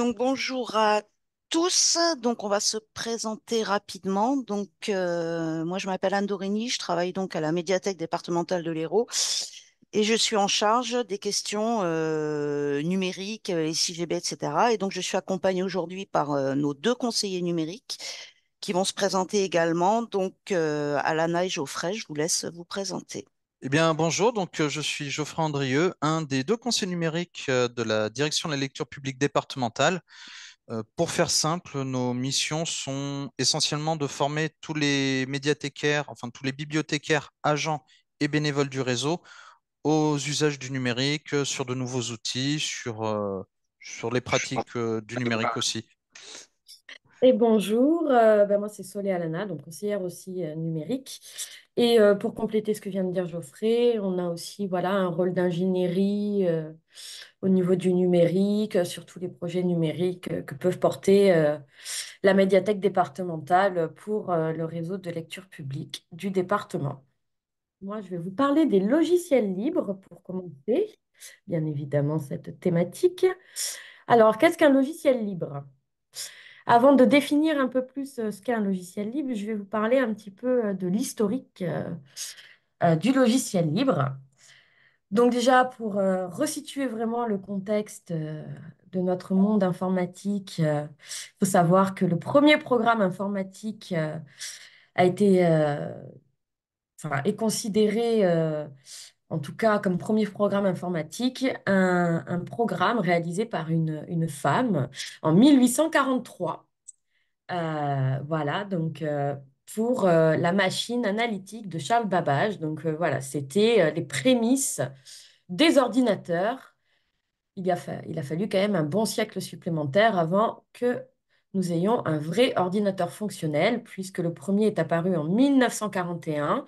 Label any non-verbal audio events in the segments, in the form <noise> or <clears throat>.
Donc bonjour à tous. Donc on va se présenter rapidement. Donc euh, moi je m'appelle Anne je travaille donc à la médiathèque départementale de l'Hérault et je suis en charge des questions euh, numériques, les euh, CGB, etc. Et donc je suis accompagnée aujourd'hui par nos deux conseillers numériques qui vont se présenter également. Donc Alana et Geoffrey, je vous laisse vous présenter. Eh bien, bonjour. Donc, euh, je suis Geoffrey Andrieux, un des deux conseils numériques euh, de la direction de la lecture publique départementale. Euh, pour faire simple, nos missions sont essentiellement de former tous les médiathécaires, enfin tous les bibliothécaires, agents et bénévoles du réseau aux usages du numérique, sur de nouveaux outils, sur, sur les pratiques du numérique aussi. Et bonjour, euh, ben moi c'est Solé Alana, donc conseillère aussi euh, numérique. Et euh, pour compléter ce que vient de dire Geoffrey, on a aussi voilà, un rôle d'ingénierie au niveau du numérique, sur tous les projets numériques que peuvent porter la médiathèque départementale pour le réseau de lecture publique du département. Moi, je vais vous parler des logiciels libres pour commencer, bien évidemment, cette thématique. Alors, qu'est-ce qu'un logiciel libre avant de définir un peu plus euh, ce qu'est un logiciel libre, je vais vous parler un petit peu euh, de l'historique euh, du logiciel libre. Donc déjà, pour resituer vraiment le contexte de notre monde informatique, il faut savoir que le premier programme informatique a été, enfin, est considéré en tout cas comme premier programme informatique, un, programme réalisé par une, une femme en 1843. Euh, voilà, donc euh, pour euh, la machine analytique de Charles Babbage. Donc voilà, c'était les prémices des ordinateurs. Il a, il a fallu quand même un bon siècle supplémentaire avant que nous ayons un vrai ordinateur fonctionnel, puisque le premier est apparu en 1941.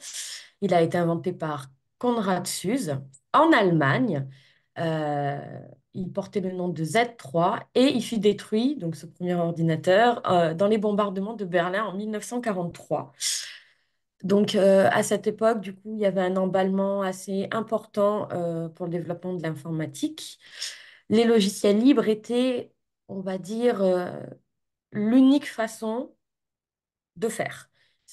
Il a été inventé par Konrad Suse en Allemagne. Euh, il portait le nom de Z3 et il fut détruit, donc ce premier ordinateur, euh, dans les bombardements de Berlin en 1943. Donc euh, à cette époque, du coup, il y avait un emballement assez important pour le développement de l'informatique. Les logiciels libres étaient, on va dire, l'unique façon de faire.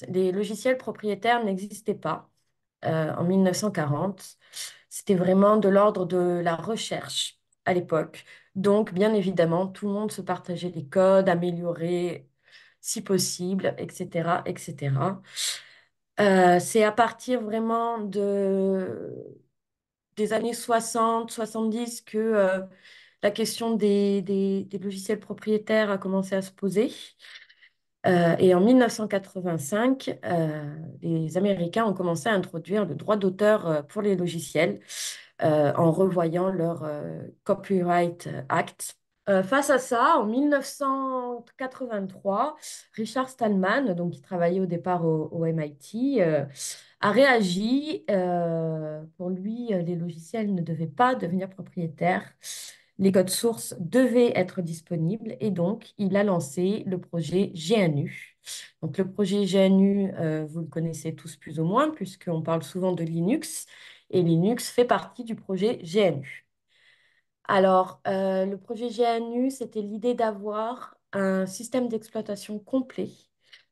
Les logiciels propriétaires n'existaient pas. Euh, en 1940. C'était vraiment de l'ordre de la recherche à l'époque. Donc, bien évidemment, tout le monde se partageait les codes, améliorait si possible, etc., etc. Euh, c'est à partir vraiment de, des années 60, 70 que euh, la question des, logiciels propriétaires a commencé à se poser. Euh, et en 1985, euh, les Américains ont commencé à introduire le droit d'auteur euh, pour les logiciels en revoyant leur Copyright Act. face à ça, en 1983, Richard Stallman, donc, qui travaillait au départ au MIT, a réagi. pour lui, les logiciels ne devaient pas devenir propriétaires les codes sources devaient être disponibles et donc il a lancé le projet GNU. Donc le projet GNU, euh, vous le connaissez tous plus ou moins puisqu'on parle souvent de Linux et Linux fait partie du projet GNU. Alors euh, le projet GNU, c'était l'idée d'avoir un système d'exploitation complet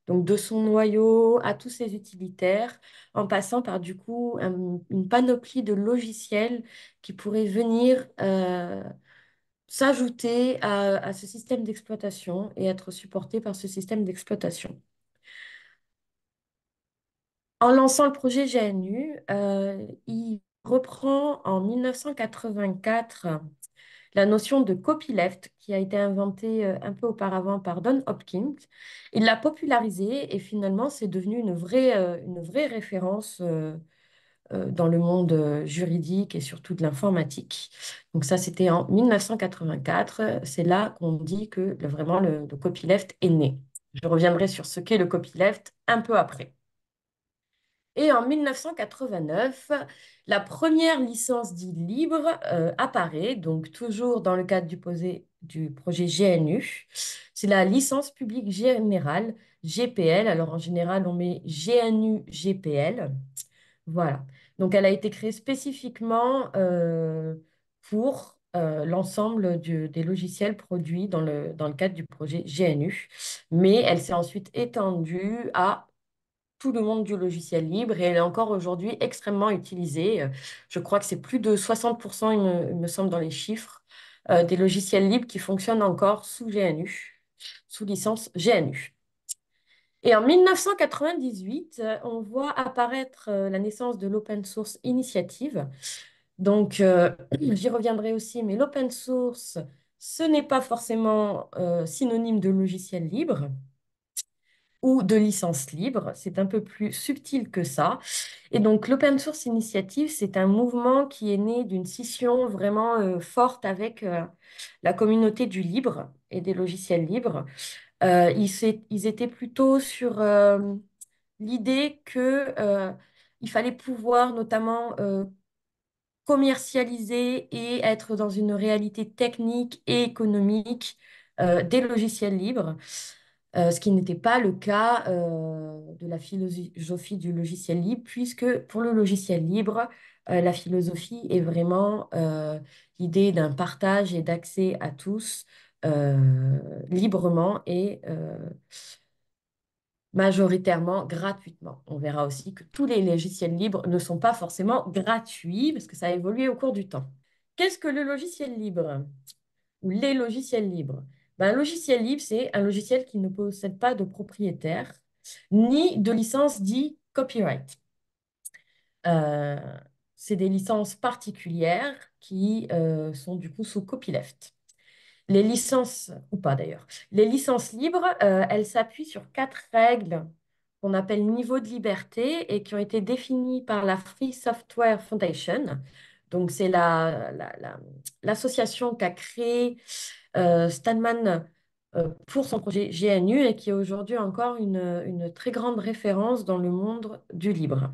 donc de son noyau à tous ses utilitaires, en passant par du coup une panoplie de logiciels qui pourraient venir euh, s'ajouter à, ce système d'exploitation et être supporté par ce système d'exploitation. En lançant le projet GNU, euh, il reprend en 1984 la notion de copyleft qui a été inventée euh, un peu auparavant par Don Hopkins. Il l'a popularisée et finalement c'est devenu une vraie, euh, une vraie référence euh, dans le monde euh, juridique et surtout de l'informatique. Donc ça, c'était en 1984. C'est là qu'on dit que vraiment le, copyleft est né. Je reviendrai sur ce qu'est le copyleft un peu après. Et en 1989, la première licence dite libre euh, apparaît, donc toujours dans le cadre du projet GNU. C'est la licence publique générale, GPL. Alors en général, on met GNU-GPL. Voilà. Donc, elle a été créée spécifiquement euh, pour euh, l'ensemble des logiciels produits dans le, dans le cadre du projet GNU, mais elle s'est ensuite étendue à tout le monde du logiciel libre et elle est encore aujourd'hui extrêmement utilisée. Je crois que c'est plus de 60%, il me, semble, dans les chiffres, euh, des logiciels libres qui fonctionnent encore sous GNU, sous licence GNU. Et en 1998, euh, on voit apparaître euh, la naissance de l'Open Source Initiative. Donc, euh, <clears throat> j'y reviendrai aussi, mais l'open source, ce n'est pas forcément synonyme de logiciel libre ou de licence libre, c'est un peu plus subtil que ça. Et donc l'Open Source Initiative, c'est un mouvement qui est né d'une scission vraiment forte avec la communauté du libre et des logiciels libres. Euh, ils, étaient plutôt sur euh, l'idée qu'il euh, fallait pouvoir notamment commercialiser et être dans une réalité technique et économique des logiciels libres, ce qui n'était pas le cas de la philosophie du logiciel libre, puisque pour le logiciel libre, la philosophie est vraiment l'idée d'un partage et d'accès à tous. Euh, librement et euh, majoritairement gratuitement. On verra aussi que tous les logiciels libres ne sont pas forcément gratuits parce que ça a évolué au cours du temps. Qu'est-ce que le logiciel libre ou les logiciels libres ben, Un logiciel libre, c'est un logiciel qui ne possède pas de propriétaire ni de licence dit copyright. Euh, c'est des licences particulières qui sont du coup sous copyleft. Les licences, ou pas d'ailleurs, les licences libres, euh, elles s'appuient sur quatre règles qu'on appelle niveau de liberté et qui ont été définies par la Free Software Foundation. Donc, c'est l'association la, qu'a créée euh, Stanman euh, pour son projet GNU et qui est aujourd'hui encore une, une, très grande référence dans le monde du libre.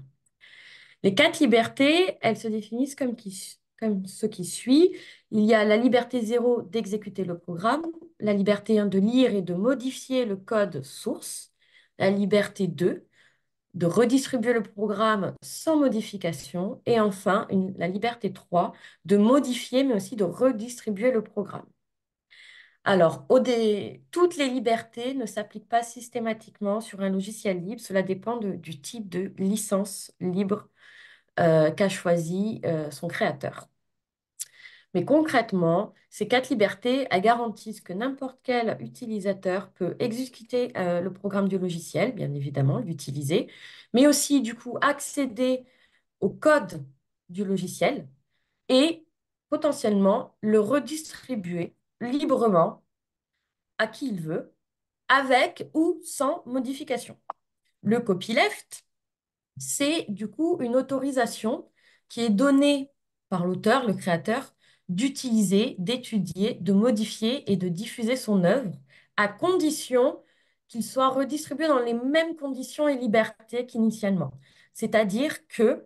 Les quatre libertés, elles se définissent comme, qui, ce qui suit. Il y a la liberté zéro d'exécuter le programme, la liberté 1 de lire et de modifier le code source, la liberté 2 de redistribuer le programme sans modification, et enfin la liberté 3 de modifier mais aussi de redistribuer le programme. Alors, toutes les libertés ne s'appliquent pas systématiquement sur un logiciel libre, cela dépend du type de licence libre euh, qu'a choisi euh, son créateur. Mais concrètement, ces quatre libertés garantissent que n'importe quel utilisateur peut exécuter euh, le programme du logiciel, bien évidemment, l'utiliser, mais aussi du coup accéder au code du logiciel et potentiellement le redistribuer librement à qui il veut, avec ou sans modification. Le copyleft, c'est du coup une autorisation qui est donnée par l'auteur, le créateur, d'utiliser, d'étudier, de modifier et de diffuser son œuvre, à condition qu'il soit redistribué dans les mêmes conditions et libertés qu'initialement. C'est-à-dire que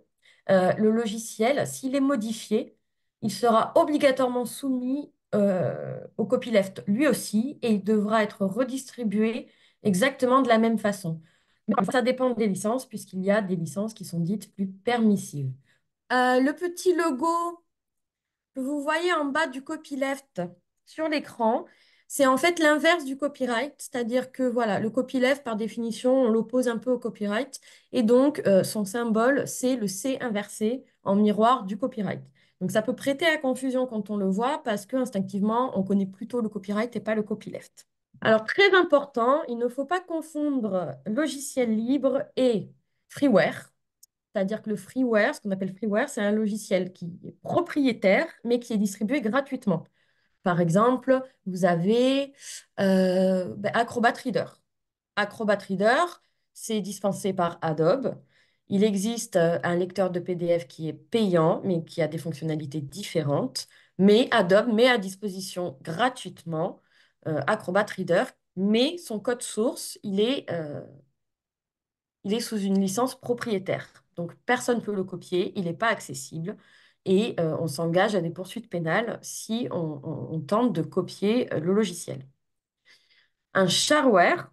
euh, le logiciel, s'il est modifié, il sera obligatoirement soumis euh, au copyleft lui aussi et il devra être redistribué exactement de la même façon. ça dépend des licences puisqu'il y a des licences qui sont dites plus permissives. Euh, le petit logo que vous voyez en bas du copyleft sur l'écran, c'est en fait l'inverse du copyright, c'est-à-dire que voilà, le copyleft, par définition, on l'oppose un peu au copyright, et donc euh, son symbole, c'est le C inversé en miroir du copyright. Donc ça peut prêter à confusion quand on le voit, parce qu'instinctivement, on connaît plutôt le copyright et pas le copyleft. Alors très important, il ne faut pas confondre logiciel libre et freeware. C'est-à-dire que le freeware, ce qu'on appelle freeware, c'est un logiciel qui est propriétaire, mais qui est distribué gratuitement. Par exemple, vous avez euh, ben, Acrobat Reader. Acrobat Reader, c'est dispensé par Adobe. Il existe euh, un lecteur de PDF qui est payant, mais qui a des fonctionnalités différentes. Mais Adobe met à disposition gratuitement euh, Acrobat Reader, mais son code source, il est, il est sous une licence propriétaire. Donc personne ne peut le copier, il n'est pas accessible et euh, on s'engage à des poursuites pénales si on, tente de copier euh, le logiciel. Un shareware,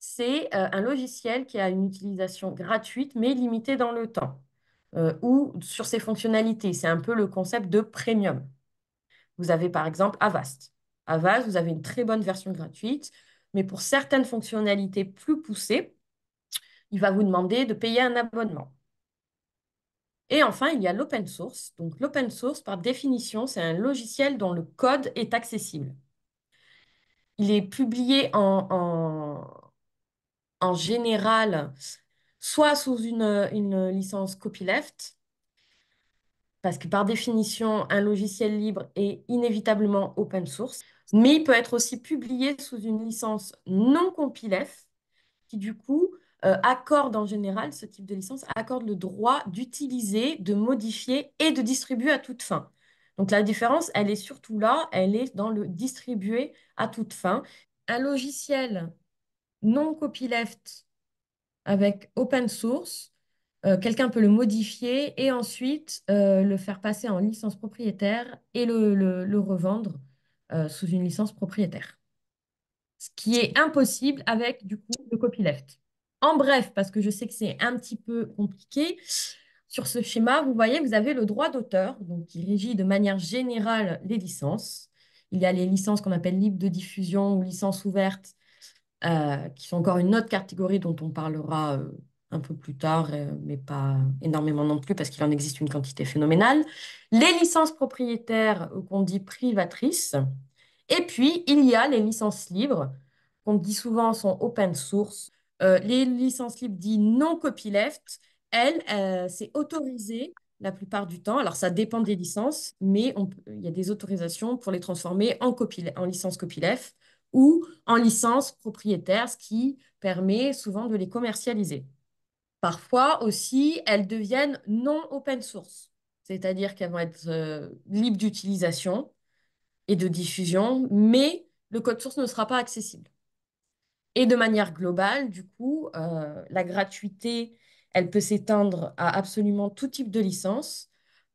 c'est euh, un logiciel qui a une utilisation gratuite mais limitée dans le temps ou sur ses fonctionnalités. C'est un peu le concept de premium. Vous avez par exemple Avast. Avast, vous avez une très bonne version gratuite, mais pour certaines fonctionnalités plus poussées, il va vous demander de payer un abonnement. Et enfin, il y a l'open source. Donc, l'open source, par définition, c'est un logiciel dont le code est accessible. Il est publié en, général soit sous une, une licence copyleft, parce que par définition, un logiciel libre est inévitablement open source, mais il peut être aussi publié sous une licence non copyleft, qui du coup euh, accorde en général, ce type de licence, accorde le droit d'utiliser, de modifier et de distribuer à toute fin. Donc la différence, elle est surtout là, elle est dans le distribuer à toute fin. Un logiciel non copyleft avec open source, euh, quelqu'un peut le modifier et ensuite euh, le faire passer en licence propriétaire et le, le revendre sous une licence propriétaire. Ce qui est impossible avec du coup le copyleft. En bref, parce que je sais que c'est un petit peu compliqué, sur ce schéma, vous voyez, vous avez le droit d'auteur, qui régit de manière générale les licences. Il y a les licences qu'on appelle libres de diffusion ou licences ouvertes, euh, qui sont encore une autre catégorie dont on parlera euh, un peu plus tard, euh, mais pas énormément non plus, parce qu'il en existe une quantité phénoménale. Les licences propriétaires qu'on dit privatrices. Et puis, il y a les licences libres, qu'on dit souvent sont open source, euh, les licences libres dites non copyleft, elles, euh, c'est autorisé la plupart du temps. Alors, ça dépend des licences, mais il y a des autorisations pour les transformer en, licences en licence copyleft ou en licence propriétaire, ce qui permet souvent de les commercialiser. Parfois aussi, elles deviennent non open source, c'est-à-dire qu'elles vont être euh, libres d'utilisation et de diffusion, mais le code source ne sera pas accessible. Et de manière globale, du coup, euh, la gratuité, elle peut s'étendre à absolument tout type de licence.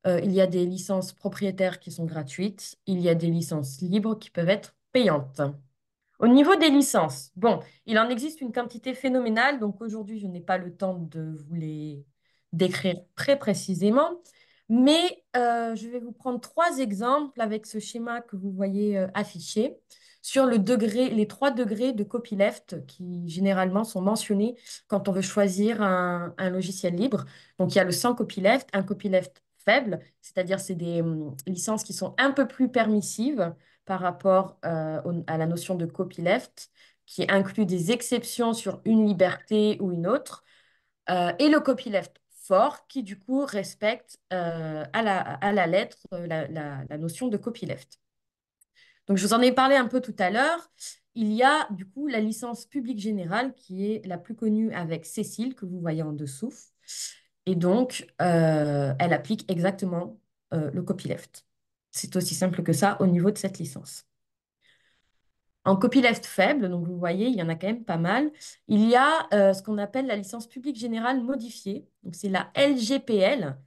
Euh, il y a des licences propriétaires qui sont gratuites, il y a des licences libres qui peuvent être payantes. Au niveau des licences, bon, il en existe une quantité phénoménale, donc aujourd'hui, je n'ai pas le temps de vous les décrire très précisément, mais euh, je vais vous prendre trois exemples avec ce schéma que vous voyez affiché sur le degré, les trois degrés de copyleft qui généralement sont mentionnés quand on veut choisir un, logiciel libre. Donc il y a le sans copyleft, un copyleft faible, c'est-à-dire c'est des hum, licences qui sont un peu plus permissives par rapport euh, à la notion de copyleft, qui inclut des exceptions sur une liberté ou une autre, euh, et le copyleft fort, qui du coup respecte euh, à, la, lettre la notion de copyleft. Donc, je vous en ai parlé un peu tout à l'heure. Il y a du coup la licence publique générale qui est la plus connue avec Cécile, que vous voyez en dessous. Et donc, euh, elle applique exactement euh, le copyleft. C'est aussi simple que ça au niveau de cette licence. En copyleft faible, donc vous voyez, il y en a quand même pas mal. Il y a euh, ce qu'on appelle la licence publique générale modifiée. Donc c'est la LGPL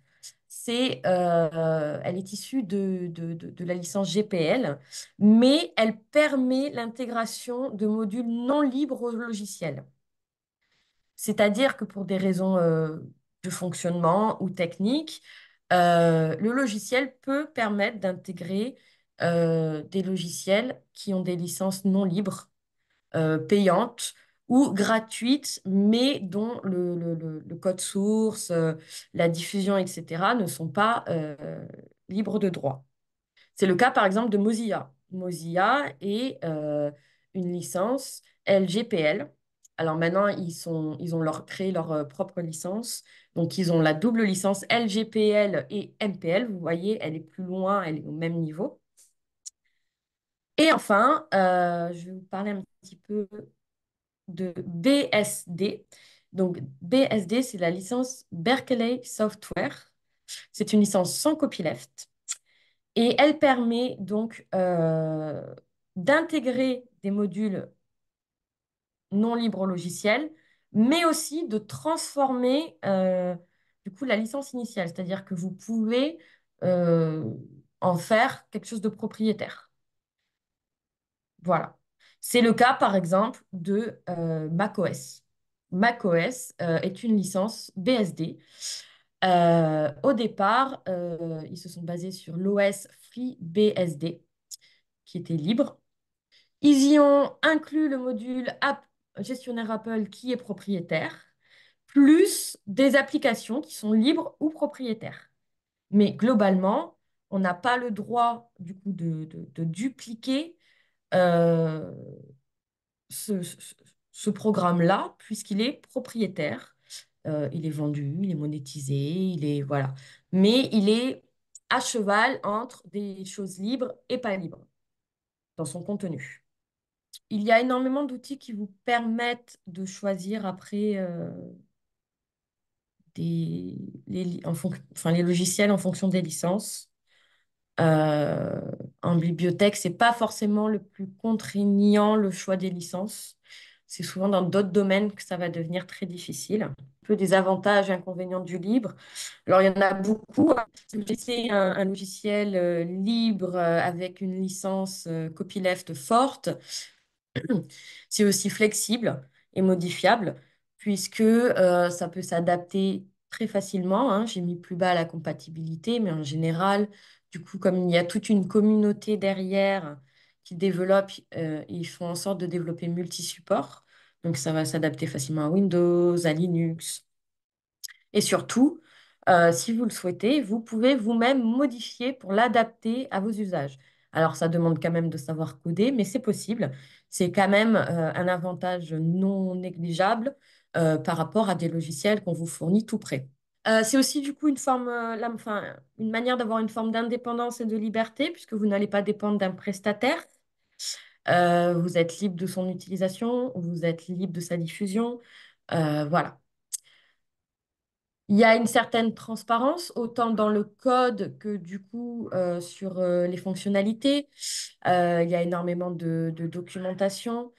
c'est, euh, elle est issue de, la licence GPL, mais elle permet l'intégration de modules non libres au logiciel. C'est-à-dire que pour des raisons euh, de fonctionnement ou techniques, euh, le logiciel peut permettre d'intégrer des logiciels qui ont des licences non libres, payantes, ou gratuites, mais dont le, le, le code source, euh, la diffusion, etc., ne sont pas euh, libres de droit. C'est le cas, par exemple, de Mozilla. Mozilla est euh, une licence LGPL. Alors maintenant, ils, sont, ils ont leur, créé leur propre licence. Donc, ils ont la double licence LGPL et MPL. Vous voyez, elle est plus loin, elle est au même niveau. Et enfin, je vais vous parler un petit peu de BSD. Donc, BSD, c'est la licence Berkeley Software. C'est une licence sans copyleft. Et elle permet donc euh, d'intégrer des modules non libres au logiciel, mais aussi de transformer euh, du coup la licence initiale. C'est-à-dire que vous pouvez euh, en faire quelque chose de propriétaire. Voilà. C'est le cas, par exemple, de euh, macOS. macOS euh, est une licence BSD. Euh, au départ, ils se sont basés sur l'OS FreeBSD, qui était libre. Ils y ont inclus le module gestionnaire Apple qui est propriétaire, plus des applications qui sont libres ou propriétaires. Mais globalement, on n'a pas le droit du coup de dupliquer euh, ce, ce, programme-là, puisqu'il est propriétaire. Euh, il est vendu, il est monétisé, il est voilà. Mais il est à cheval entre des choses libres et pas libres dans son contenu. Il y a énormément d'outils qui vous permettent de choisir après euh, des, les, en enfin, les logiciels en fonction des licences. Euh, en bibliothèque, c'est pas forcément le plus contraignant le choix des licences. C'est souvent dans d'autres domaines que ça va devenir très difficile. Un peu des avantages et inconvénients du libre. Alors, il y en a beaucoup. C'est un, un, logiciel euh, libre euh, avec une licence euh, copyleft forte. <clears throat> C'est aussi flexible et modifiable, puisque ça peut s'adapter très facilement. Hein. J'ai mis plus bas la compatibilité, mais en général, du coup, comme il y a toute une communauté derrière qui développe, euh, ils font en sorte de développer multi-support. Donc, ça va s'adapter facilement à Windows, à Linux. Et surtout, euh, si vous le souhaitez, vous pouvez vous-même modifier pour l'adapter à vos usages. Alors, ça demande quand même de savoir coder, mais c'est possible. C'est quand même euh, un avantage non négligeable par rapport à des logiciels qu'on vous fournit tout près. Euh, c'est aussi du coup une forme, euh, enfin, une manière d'avoir une forme d'indépendance et de liberté, puisque vous n'allez pas dépendre d'un prestataire. Euh, vous êtes libre de son utilisation, vous êtes libre de sa diffusion. voilà. Il y a une certaine transparence, autant dans le code que du coup sur les fonctionnalités. il y a énormément de documentation.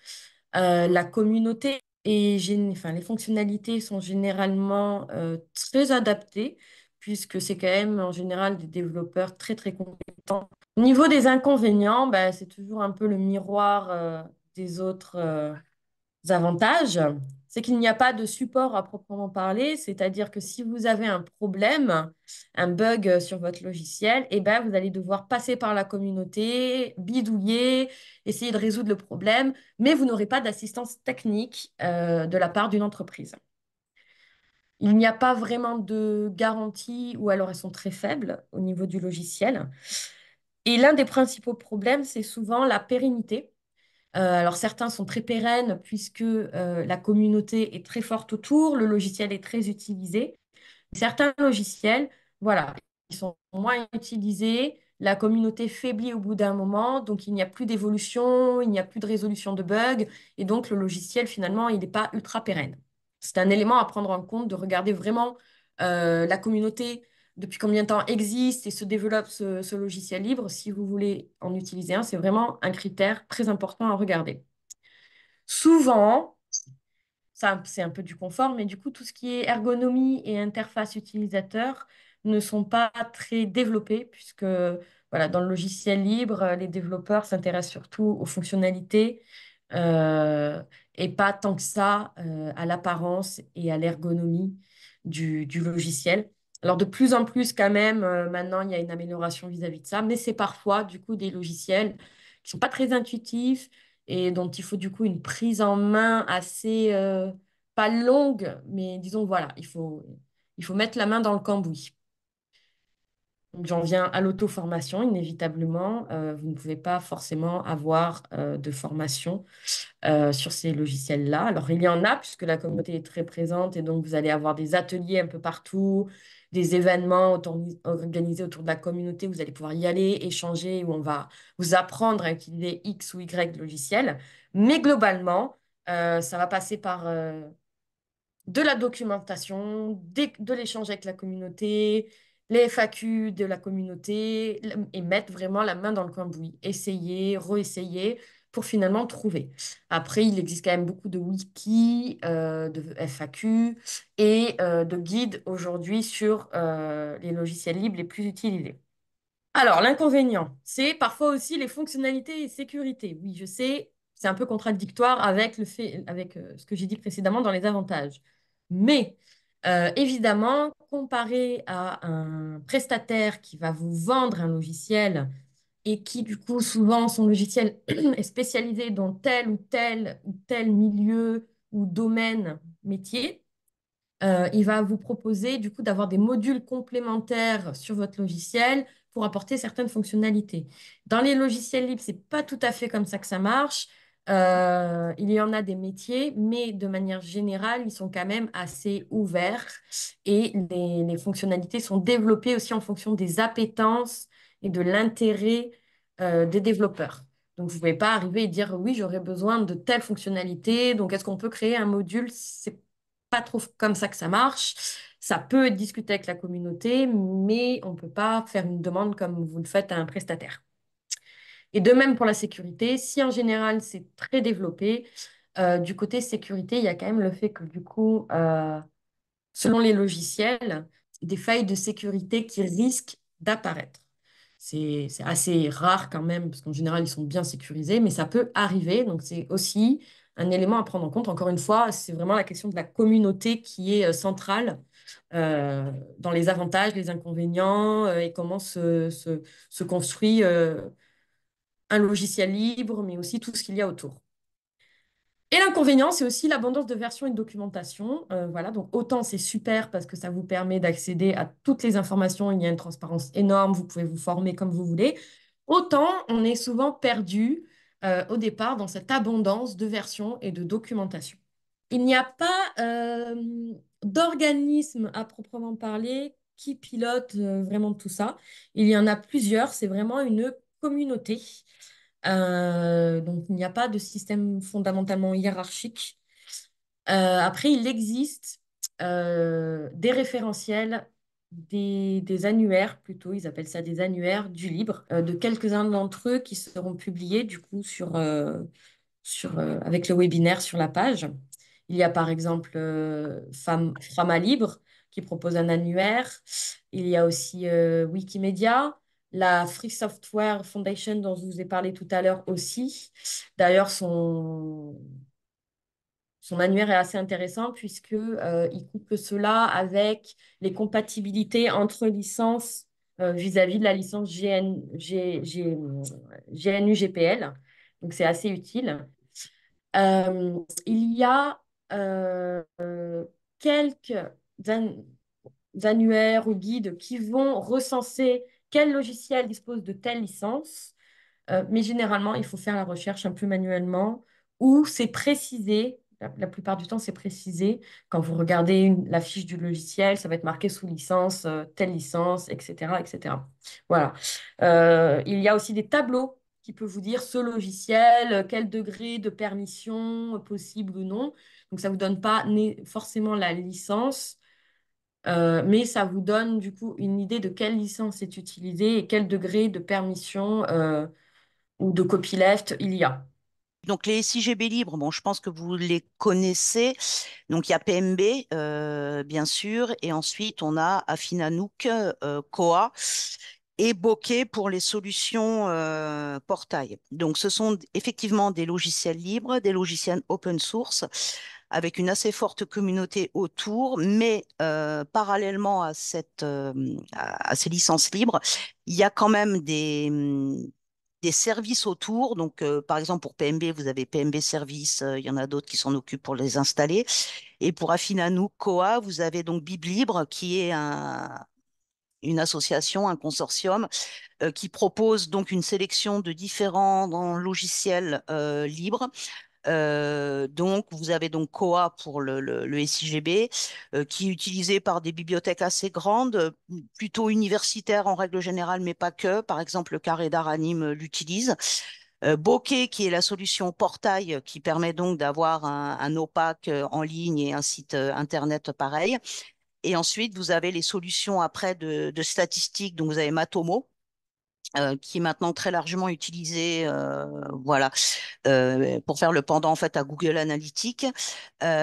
la communauté et enfin, les fonctionnalités sont généralement euh, très adaptées, puisque c'est quand même en général des développeurs très très compétents. Au niveau des inconvénients, ben, c'est toujours un peu le miroir euh, des autres euh, avantages c'est qu'il n'y a pas de support à proprement parler, c'est-à-dire que si vous avez un problème, un bug euh, sur votre logiciel, eh ben, vous allez devoir passer par la communauté, bidouiller, essayer de résoudre le problème, mais vous n'aurez pas d'assistance technique euh, de la part d'une entreprise. Il n'y a pas vraiment de garantie, ou alors elles sont très faibles au niveau du logiciel. Et l'un des principaux problèmes, c'est souvent la pérennité euh, alors certains sont très pérennes puisque euh, la communauté est très forte autour, le logiciel est très utilisé. Certains logiciels, voilà, ils sont moins utilisés, la communauté faiblit au bout d'un moment, donc il n'y a plus d'évolution, il n'y a plus de résolution de bugs, et donc le logiciel, finalement, il n'est pas ultra pérenne. C'est un élément à prendre en compte, de regarder vraiment euh, la communauté depuis combien de temps existe et se développe ce, logiciel libre, si vous voulez en utiliser un, c'est vraiment un critère très important à regarder. Souvent, ça c'est un peu du confort, mais du coup, tout ce qui est ergonomie et interface utilisateur ne sont pas très développés, puisque voilà, dans le logiciel libre, les développeurs s'intéressent surtout aux fonctionnalités euh, et pas tant que ça euh, à l'apparence et à l'ergonomie du logiciel. Alors, de plus en plus, quand même, euh, maintenant, il y a une amélioration vis-à-vis de ça, mais c'est parfois, du coup, des logiciels qui sont pas très intuitifs et dont il faut, du coup, une prise en main assez, euh, pas longue, mais disons, voilà, il faut, il faut mettre la main dans le cambouis. J'en viens à l'auto-formation, inévitablement. Euh, vous ne pouvez pas forcément avoir euh, de formation euh, sur ces logiciels-là. Alors, il y en a, puisque la communauté est très présente, et donc vous allez avoir des ateliers un peu partout, des événements organisés autour de la communauté, vous allez pouvoir y aller, échanger, où on va vous apprendre à utiliser X ou Y logiciels. Mais globalement, ça va passer par de la documentation, de l'échange avec la communauté, les FAQ de la communauté et mettre vraiment la main dans le cambouis. Essayer, réessayer pour finalement trouver. Après, il existe quand même beaucoup de wikis, euh, de FAQ et euh, de guides aujourd'hui sur euh, les logiciels libres les plus utilisés. Alors, l'inconvénient, c'est parfois aussi les fonctionnalités et sécurité. Oui, je sais, c'est un peu contradictoire avec, le fait, avec ce que j'ai dit précédemment dans les avantages. Mais euh, évidemment, comparé à un prestataire qui va vous vendre un logiciel et qui, du coup, souvent, son logiciel <clears throat> est spécialisé dans tel ou tel ou tel milieu ou domaine métier, euh, il va vous proposer, du coup, d'avoir des modules complémentaires sur votre logiciel pour apporter certaines fonctionnalités. Dans les logiciels libres, ce n'est pas tout à fait comme ça que ça marche. Euh, il y en a des métiers, mais de manière générale, ils sont quand même assez ouverts et les, fonctionnalités sont développées aussi en fonction des appétences et de l'intérêt euh, des développeurs. Donc, vous ne pouvez pas arriver et dire oui, j'aurais besoin de telles fonctionnalités donc est-ce qu'on peut créer un module C'est pas trop comme ça que ça marche. Ça peut être discuter avec la communauté, mais on ne peut pas faire une demande comme vous le faites à un prestataire. Et de même pour la sécurité, si en général c'est très développé, euh, du côté sécurité, il y a quand même le fait que du coup, euh, selon les logiciels, des failles de sécurité qui risquent d'apparaître. C'est assez rare quand même, parce qu'en général, ils sont bien sécurisés, mais ça peut arriver. Donc, c'est aussi un élément à prendre en compte. Encore une fois, c'est vraiment la question de la communauté qui est euh, centrale dans les avantages, les inconvénients et comment se, construit un logiciel libre, mais aussi tout ce qu'il y a autour. Et l'inconvénient, c'est aussi l'abondance de versions et de documentation. Euh, voilà, donc autant c'est super parce que ça vous permet d'accéder à toutes les informations, il y a une transparence énorme, vous pouvez vous former comme vous voulez. Autant on est souvent perdu euh, au départ dans cette abondance de versions et de documentation. Il n'y a pas euh, d'organisme à proprement parler qui pilote vraiment tout ça. Il y en a plusieurs, c'est vraiment une communauté. Euh, donc, il n'y a pas de système fondamentalement hiérarchique. Euh, après, il existe euh, des référentiels, des, des, annuaires plutôt, ils appellent ça des annuaires du libre, de quelques-uns d'entre eux qui seront publiés du coup sur, sur, avec le webinaire sur la page. Il y a par exemple Femme, Frama Libre qui propose un annuaire. Il y a aussi Wikimedia la Free Software Foundation dont je vous ai parlé tout à l'heure aussi. D'ailleurs, son, son annuaire est assez intéressant puisque euh, coupe il cela avec les compatibilités entre licences euh, vis-à-vis de la licence GNU-GPL. Donc, c'est assez utile. Euh, il y a quelques annuaires ou guides qui vont recenser quel logiciel dispose de telle licence, euh, mais généralement, il faut faire la recherche un peu manuellement ou c'est précisé. La, plupart du temps, c'est précisé. Quand vous regardez la fiche du logiciel, ça va être marqué sous licence, euh, telle licence, etc. etc. Voilà. Euh, il y a aussi des tableaux qui peuvent vous dire ce logiciel, quel degré de permission possible ou non. Donc, ça ne vous donne pas forcément la licence, euh, mais ça vous donne du coup une idée de quelle licence est utilisée et quel degré de permission euh, ou de copyleft il y a. Donc les SIGB libres, bon, je pense que vous les connaissez. Donc il y a PMB, euh, bien sûr, et ensuite on a Affinanook, COA et Bokeh pour les solutions portail. Donc, ce sont effectivement des logiciels libres, des logiciels open source avec une assez forte communauté autour, mais euh, parallèlement à, cette, euh, à, ces licences libres, il y a quand même des, hmm, des services autour. Donc, euh, par exemple, pour PMB, vous avez PMB Service, il y en a d'autres qui s'en occupent pour les installer. Et pour Afinanou Coa, vous avez donc Biblibre, qui est une association, un consortium qui propose donc une sélection de différents logiciels libres euh, donc, vous avez donc COA pour le, SIGB, euh, qui est utilisé par des bibliothèques assez grandes, plutôt universitaires en règle générale, mais pas que. Par exemple, le carré d'Aranim euh, l'utilise. Bokeh, qui est la solution portail, qui permet donc d'avoir un, opaque en ligne et un site internet pareil. Et ensuite, vous avez les solutions après de, de statistiques. Donc, vous avez Matomo, euh, qui est maintenant très largement utilisé euh, voilà, euh, pour faire le pendant en fait, à Google Analytics.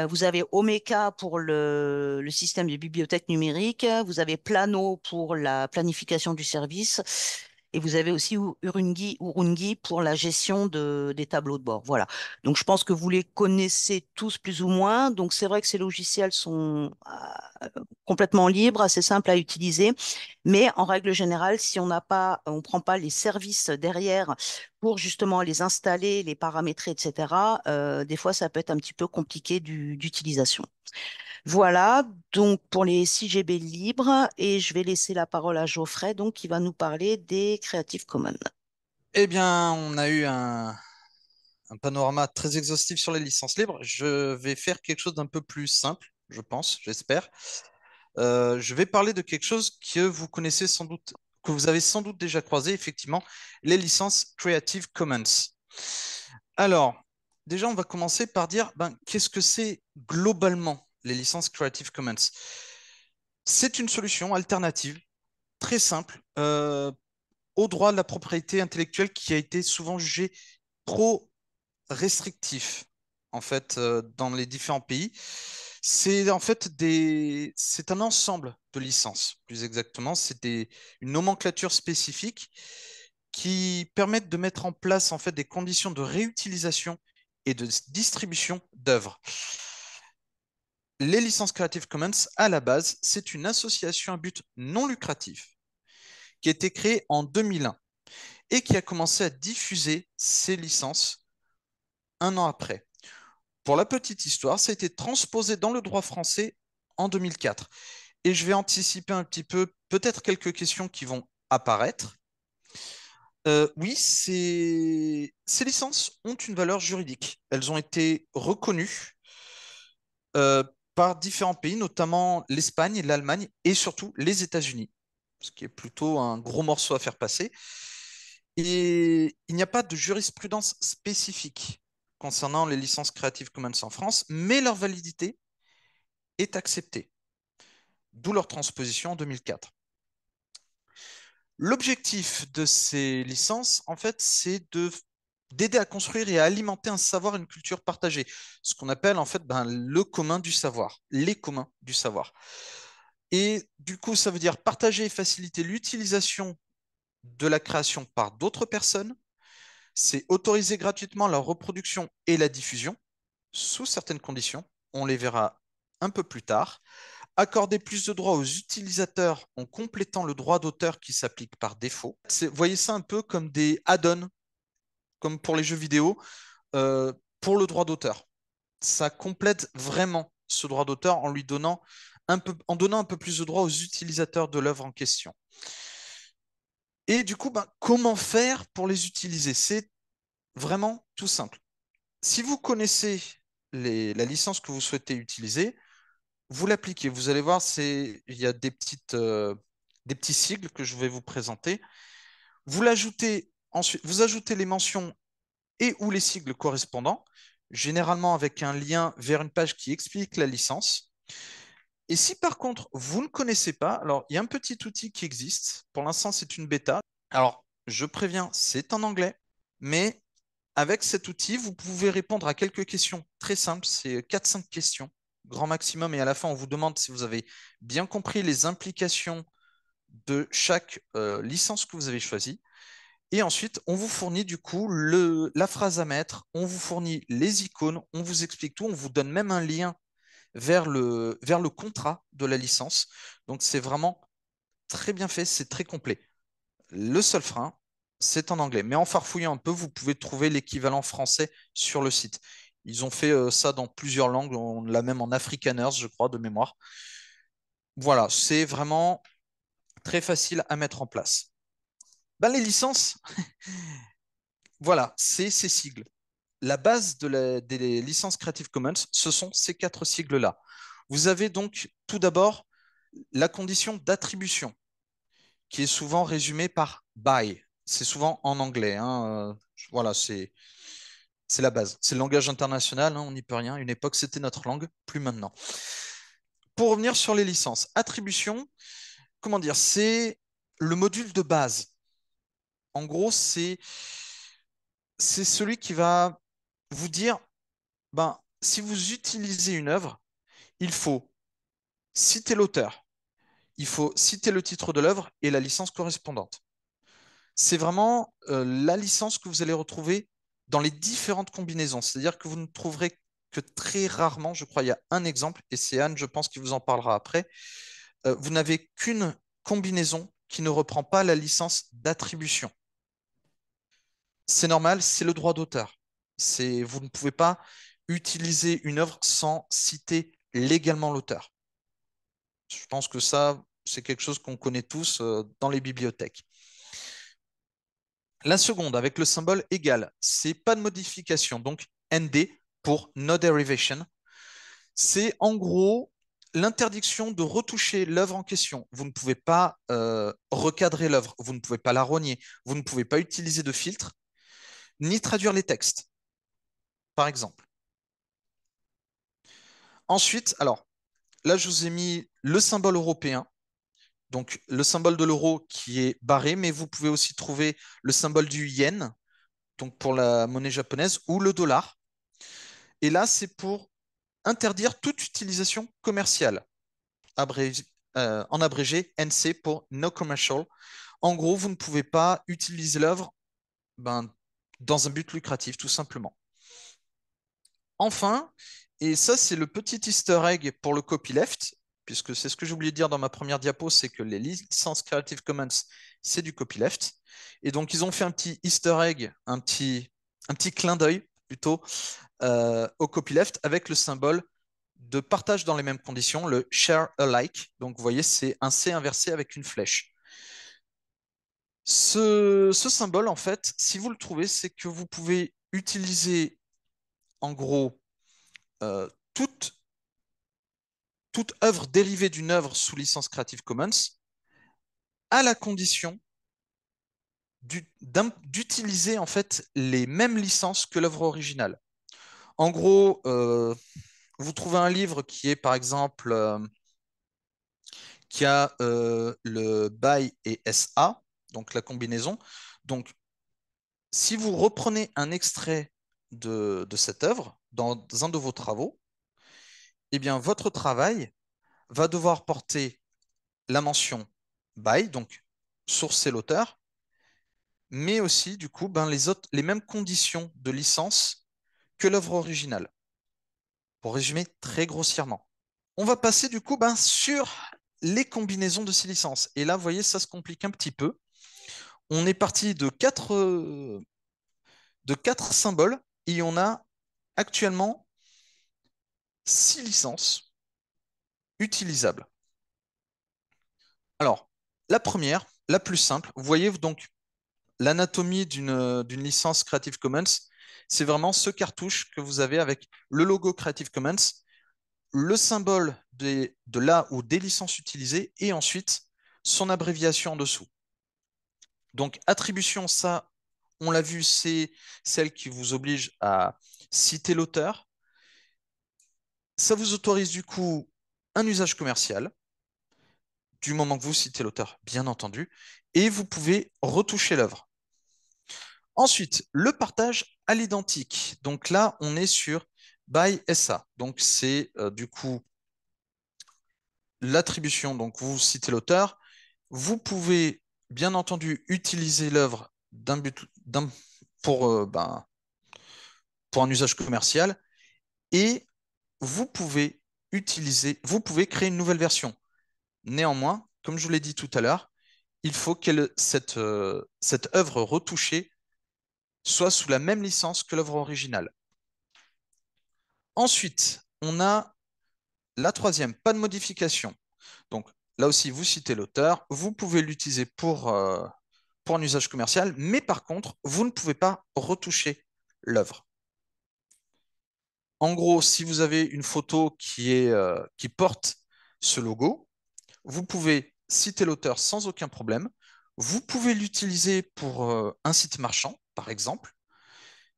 vous avez Omeka pour le, le, système de bibliothèque numérique. Vous avez Plano pour la planification du service. Et vous avez aussi Urungi, Urungi pour la gestion des tableaux de bord. Voilà. Donc je pense que vous les connaissez tous plus ou moins. Donc c'est vrai que ces logiciels sont euh, complètement libres, assez simples à utiliser. Mais en règle générale, si on n'a pas, on prend pas les services derrière pour justement les installer, les paramétrer, etc. Euh, des fois, ça peut être un petit peu compliqué d'utilisation. Voilà, donc pour les CGB libres, et je vais laisser la parole à Geoffrey, donc qui va nous parler des Creative Commons. Eh bien, on a eu un, panorama très exhaustif sur les licences libres. Je vais faire quelque chose d'un peu plus simple, je pense, j'espère. Euh, je vais parler de quelque chose que vous connaissez sans doute, que vous avez sans doute déjà croisé, effectivement, les licences Creative Commons. Alors, déjà, on va commencer par dire ben, qu'est-ce que c'est globalement les licences Creative Commons. C'est une solution alternative, très simple, euh, au droit de la propriété intellectuelle qui a été souvent jugé trop restrictif en fait euh, dans les différents pays. C'est en fait des, c'est un ensemble de licences, plus exactement, c'est une nomenclature spécifique qui permet de mettre en place en fait des conditions de réutilisation et de distribution d'œuvres les licences Creative Commons, à la base, c'est une association à but non lucratif qui a été créée en 2001 et qui a commencé à diffuser ses licences un an après. Pour la petite histoire, ça a été transposé dans le droit français en 2004. Et je vais anticiper un petit peu peut-être quelques questions qui vont apparaître. Euh, oui, ces... licences ont une valeur juridique. Elles ont été reconnues euh, par différents pays, notamment l'Espagne, l'Allemagne et surtout les États-Unis, ce qui est plutôt un gros morceau à faire passer. Et il n'y a pas de jurisprudence spécifique concernant les licences Creative Commons en France, mais leur validité est acceptée, d'où leur transposition en 2004. L'objectif de ces licences, en fait, c'est de d'aider à construire et à alimenter un savoir, une culture partagée, ce qu'on appelle en fait ben, le commun du savoir, les communs du savoir. Et du coup, ça veut dire partager et faciliter l'utilisation de la création par d'autres personnes, c'est autoriser gratuitement la reproduction et la diffusion, sous certaines conditions, on les verra un peu plus tard, accorder plus de droits aux utilisateurs en complétant le droit d'auteur qui s'applique par défaut. Vous voyez ça un peu comme des add-ons comme pour les jeux vidéo, euh, pour le droit d'auteur. Ça complète vraiment ce droit d'auteur en lui donnant un peu, en donnant un peu plus de droits aux utilisateurs de l'œuvre en question. Et du coup, ben, comment faire pour les utiliser C'est vraiment tout simple. Si vous connaissez la licence que vous souhaitez utiliser, vous l'appliquez. Vous allez voir, il y a des, petites, euh, des petits sigles que je vais vous présenter. Vous l'ajoutez Ensuite, vous ajoutez les mentions et ou les sigles correspondants, généralement avec un lien vers une page qui explique la licence. Et si par contre, vous ne connaissez pas, alors il y a un petit outil qui existe. Pour l'instant, c'est une bêta. Alors, je préviens, c'est en anglais, mais avec cet outil, vous pouvez répondre à quelques questions très simples. C'est 4-5 questions, grand maximum. Et à la fin, on vous demande si vous avez bien compris les implications de chaque euh, licence que vous avez choisie. Et ensuite, on vous fournit du coup la phrase à mettre, on vous fournit les icônes, on vous explique tout, on vous donne même un lien vers le, contrat de la licence. Donc c'est vraiment très bien fait, c'est très complet. Le seul frein, c'est en anglais. Mais en farfouillant un peu, vous pouvez trouver l'équivalent français sur le site. Ils ont fait euh, ça dans plusieurs langues, on l'a même en africaners, je crois, de mémoire. Voilà, c'est vraiment très facile à mettre en place. Ben, les licences, voilà, c'est ces sigles. La base des licences Creative Commons, ce sont ces quatre sigles-là. Vous avez donc tout d'abord la condition d'attribution, qui est souvent résumée par by. C'est souvent en anglais. Hein, euh, voilà, c'est la base. C'est le langage international, hein, on n'y peut rien. Une époque, c'était notre langue, plus maintenant. Pour revenir sur les licences, attribution, comment dire, c'est le module de base en gros, c'est c'est celui qui va vous dire, ben, si vous utilisez une œuvre, il faut citer l'auteur, il faut citer le titre de l'œuvre et la licence correspondante. C'est vraiment euh, la licence que vous allez retrouver dans les différentes combinaisons. C'est-à-dire que vous ne trouverez que très rarement, je crois, il y a un exemple, et c'est Anne, je pense, qui vous en parlera après. Euh, vous n'avez qu'une combinaison qui ne reprend pas la licence d'attribution. C'est normal, c'est le droit d'auteur. vous ne pouvez pas utiliser une œuvre sans citer légalement l'auteur. Je pense que ça, c'est quelque chose qu'on connaît tous euh, dans les bibliothèques. La seconde, avec le symbole égal, c'est pas de modification, donc ND pour no derivation. C'est en gros l'interdiction de retoucher l'œuvre en question. Vous ne pouvez pas euh, recadrer l'œuvre, vous ne pouvez pas la rogner, vous ne pouvez pas utiliser de filtre, ni traduire les textes, par exemple. Ensuite, alors là, je vous ai mis le symbole européen, donc le symbole de l'euro qui est barré, mais vous pouvez aussi trouver le symbole du yen, donc pour la monnaie japonaise, ou le dollar. Et là, c'est pour interdire toute utilisation commerciale, euh, en abrégé NC pour No Commercial. En gros, vous ne pouvez pas utiliser l'œuvre ben, dans un but lucratif, tout simplement. Enfin, et ça c'est le petit easter egg pour le copyleft, puisque c'est ce que j'ai oublié de dire dans ma première diapo, c'est que les licences Creative Commons, c'est du copyleft. Et donc ils ont fait un petit easter egg, un petit, un petit clin d'œil plutôt euh, au copyleft avec le symbole de partage dans les mêmes conditions, le share alike. Donc vous voyez, c'est un C inversé avec une flèche. Ce, symbole, en fait, si vous le trouvez, c'est que vous pouvez utiliser en gros euh, toute, œuvre dérivée d'une œuvre sous licence Creative Commons à la condition d'utiliser en fait les mêmes licences que l'œuvre originale. En gros, euh, vous trouvez un livre qui est par exemple euh, qui a le BY et SA donc la combinaison. Donc, si vous reprenez un extrait de, cette œuvre dans un de vos travaux, eh bien, votre travail va devoir porter la mention by, donc source et l'auteur, mais aussi, du coup, ben, les, mêmes conditions de licence que l'œuvre originale. Pour résumer très grossièrement. On va passer, du coup, ben, sur les combinaisons de ces licences. Et là, vous voyez, ça se complique un petit peu on est parti de quatre, euh, de symboles et on a actuellement six licences utilisables. Alors, la première, la plus simple, vous voyez donc l'anatomie d'une licence Creative Commons, c'est vraiment ce cartouche que vous avez avec le logo Creative Commons, le symbole de la ou des licences utilisées et ensuite son abréviation en dessous. Donc, attribution, ça, on l'a vu, c'est celle qui vous oblige à citer l'auteur. Ça vous autorise du coup un usage commercial, du moment que vous citez l'auteur, bien entendu, et vous pouvez retoucher l'œuvre. Ensuite, le partage à l'identique. Donc là, on est sur by SA. Donc c'est euh, du coup l'attribution. Donc vous citez l'auteur, vous pouvez bien entendu utiliser l'œuvre d'un euh, ben, pour, un usage commercial et vous pouvez créer une nouvelle version. Néanmoins, comme je vous l'ai dit tout à l'heure, il faut que cette, euh, cette œuvre retouchée soit sous la même licence que l'œuvre originale. Ensuite, on a la troisième, pas de modification là aussi, vous citez l'auteur, vous pouvez l'utiliser pour, euh, pour un usage commercial, mais par contre, vous ne pouvez pas retoucher l'œuvre. En gros, si vous avez une photo qui, est, euh, qui porte ce logo, vous pouvez citer l'auteur sans aucun problème. Vous pouvez l'utiliser pour euh, un site marchand, par exemple,